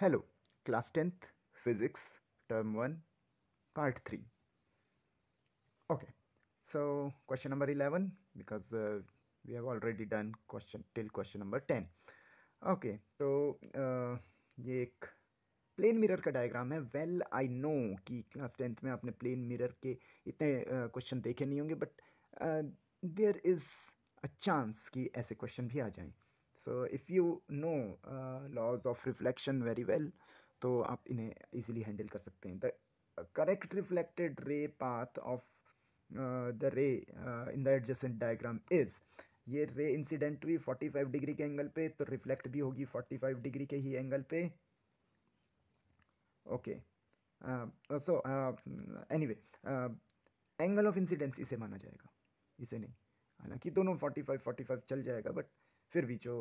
hello class tenth physics term one part three okay so question number eleven because we have already done question till question number ten okay तो uh, ये एक plane mirror का diagram है well I know कि class tenth में आपने plane mirror के इतने क्वेश्चन uh, देखे नहीं होंगे but there is a chance कि ऐसे क्वेश्चन भी आ जाएं so if you know laws of reflection very well तो आप इन्हें इजीली हैंडल कर सकते हैं the correct reflected ray path of the ray in the adjacent diagram is ये रे इंसिडेंट हुई फोर्टी फाइव डिग्री के एंगल पे तो रिफ्लेक्ट भी होगी फोर्टी फाइव डिग्री के ही एंगल पे okay so anyway angle of incidence इसे माना जाएगा इसे नहीं हालांकि दोनों फोर्टी फाइव फोर्टी फाइव चल जाएगा बट फिर भी जो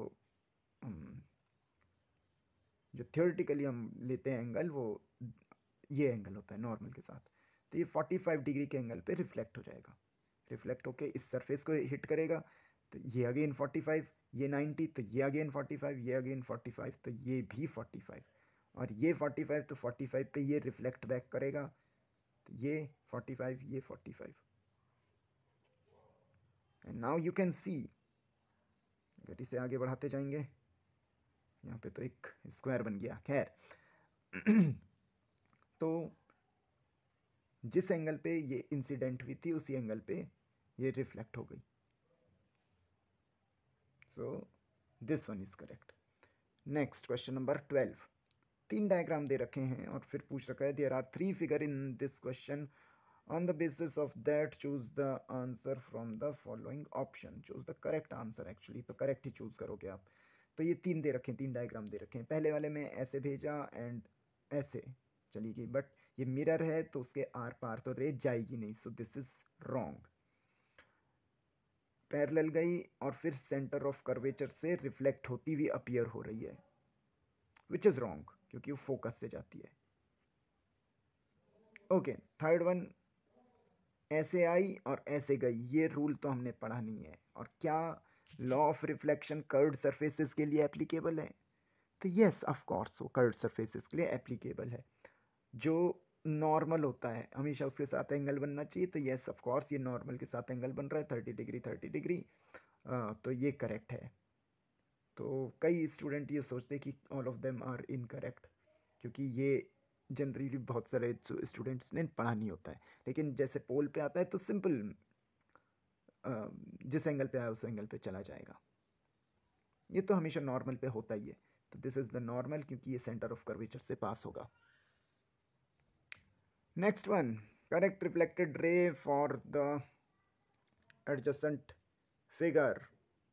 जो थियोरटिकली हम लेते हैं एंगल वो ये एंगल होता है नॉर्मल के साथ तो ये 45 डिग्री के एंगल पे रिफ्लेक्ट हो जाएगा रिफ्लेक्ट होके इस सरफेस को हिट करेगा तो ये अगेन 45 ये 90 तो ये अगेन 45 ये अगेन 45 तो ये भी 45 और ये 45 तो 45 पे ये रिफ्लेक्ट बैक करेगा तो ये 45 ये 45 and now you can see गति इसे आगे बढ़ाते जाएंगे यहाँ पे तो एक स्क्वायर बन गया खैर तो जिस एंगल पे ये इंसिडेंट हुई थी उसी एंगल पे ये रिफ्लेक्ट हो गई so this one is correct next question number twelve तीन डायग्राम दे रखे हैं और फिर पूछ रखा है there are three figure in this question on the basis of that choose the answer from the following option choose the correct answer actually तो correct ही choose करोगे आप तो ये तीन दे रखें तीन diagram दे रखें पहले वाले में ऐसे भेजा एंड ऐसे चली गई बट ये मिरर है तो उसके आर पार तो रे जाएगी नहीं so this is wrong parallel गई और फिर सेंटर ऑफ कर्वेचर से रिफ्लेक्ट होती हुई अपीयर हो रही है विच इज़ रॉन्ग क्योंकि वो फोकस से जाती है ओके थर्ड वन ऐसे आई और ऐसे गई ये रूल तो हमने पढ़ा नहीं है और क्या law of reflection curved surfaces के लिए एप्लीकेबल है तो यस ऑफ कोर्स वो कर्ड सरफेसेस के लिए एप्लीकेबल है जो नॉर्मल होता है हमेशा उसके साथ एंगल बनना चाहिए तो येस ऑफ कोर्स ये नॉर्मल के साथ एंगल बन रहा है थर्टी डिग्री थर्टी डिग्री तो ये करेक्ट है तो कई स्टूडेंट ये सोचते कि all of them are incorrect क्योंकि ये जनरली बहुत सारे स्टूडेंट्स ने पढ़ा नहीं होता है लेकिन जैसे पोल पे आता है तो सिंपल जिस एंगल पे आया उस एंगल पे चला जाएगा ये तो हमेशा नॉर्मल पे होता ही है तो दिस इज़ द नॉर्मल क्योंकि ये सेंटर ऑफ कर्वेचर से पास होगा next one correct reflected ray for the adjacent figure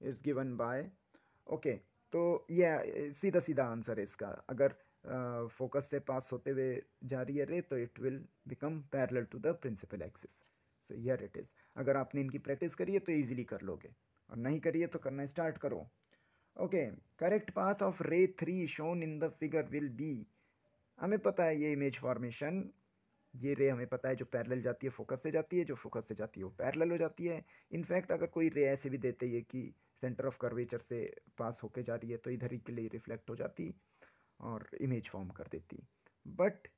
is given by okay तो ये सीधा सीधा आंसर है इसका अगर फोकस से पास होते हुए जा रही है रे तो it will become parallel to the principal axis so yeah it is अगर आपने इनकी प्रैक्टिस करी है तो ईजिली कर लोगे और नहीं करिए तो करना स्टार्ट करो okay correct path of ray three shown in the figure will be हमें पता है ये इमेज फॉर्मेशन ये रे हमें पता है जो पैरेलल जाती है फोकस से जाती है जो फोकस से जाती है वो पैरेलल हो जाती है इनफैक्ट अगर कोई रे ऐसे भी देते है कि सेंटर ऑफ कर्वेचर से पास होके जा रही है तो इधर ही के लिए रिफ्लेक्ट हो जाती और इमेज फॉर्म कर देती but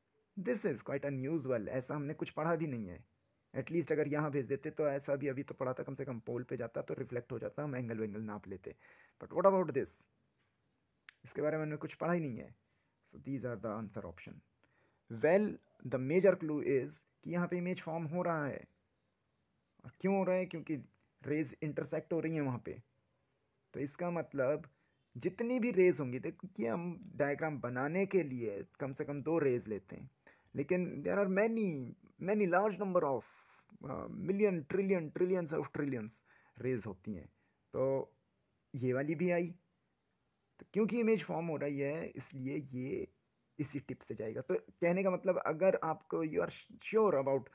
this is quite unusual ऐसा हमने कुछ पढ़ा भी नहीं है एटलीस्ट अगर यहाँ भेज देते तो ऐसा भी अभी तो पढ़ा था कम से कम पोल पे जाता तो रिफ्लेक्ट हो जाता हम एंगल वेंगल नाप लेते बट वॉट अबाउट दिस इसके बारे में हमने कुछ पढ़ा ही नहीं है so these are the answer option well the major clue is कि यहाँ पे इमेज फॉर्म हो रहा है और क्यों हो रहा है क्योंकि रेज इंटरसेक्ट हो रही हैं वहाँ पे तो इसका मतलब जितनी भी रेज़ होंगी देखिए हम डायग्राम बनाने के लिए कम से कम दो रेज़ लेते हैं लेकिन there are many many large number of million trillion trillions of trillions rays होती हैं तो ये वाली भी आई तो क्योंकि इमेज फॉर्म हो रही है इसलिए ये इसी टिप से जाएगा तो कहने का मतलब अगर आपको you are sure about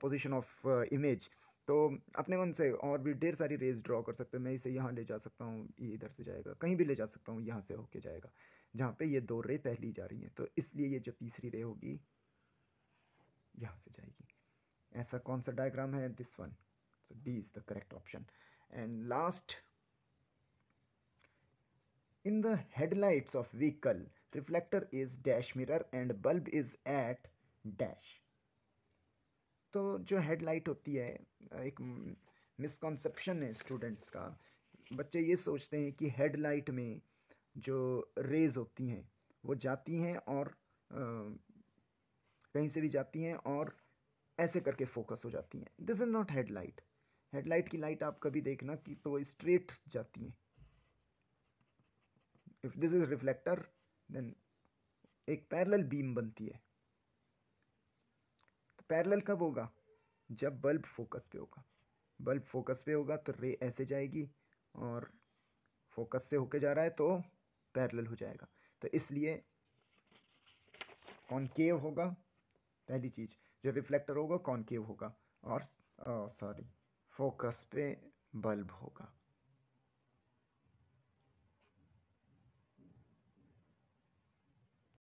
position of image तो अपने मन से और भी ढेर सारी रेस ड्रॉ कर सकते हैं मैं इसे यहाँ ले जा सकता हूँ ये इधर से जाएगा कहीं भी ले जा सकता हूँ यहाँ से होके जाएगा जहाँ पे ये दो रे पहली जा रही हैं तो इसलिए ये जो तीसरी रे होगी यहाँ से जाएगी ऐसा कौन सा डायग्राम है this one so D is the correct option and last in the headlights of vehicle reflector is dash mirror and bulb is at dash तो जो हेडलाइट होती है एक मिसकॉन्सेप्शन है स्टूडेंट्स का बच्चे ये सोचते हैं कि हेडलाइट में जो रेज होती हैं वो जाती हैं और आ, कहीं से भी जाती हैं और ऐसे करके फोकस हो जाती हैं this is not headlight headlight की लाइट आप कभी देखना कि तो वो स्ट्रेट जाती हैं if this is reflector then एक पैरेलल बीम बनती है पैरेलल कब होगा जब बल्ब फोकस पे होगा बल्ब फोकस पे होगा तो रे ऐसे जाएगी और फोकस से होके जा रहा है तो पैरेलल हो जाएगा तो इसलिए कॉन्केव होगा पहली चीज़ जो रिफ्लेक्टर होगा कॉन्केव होगा और सॉरी फोकस पे बल्ब होगा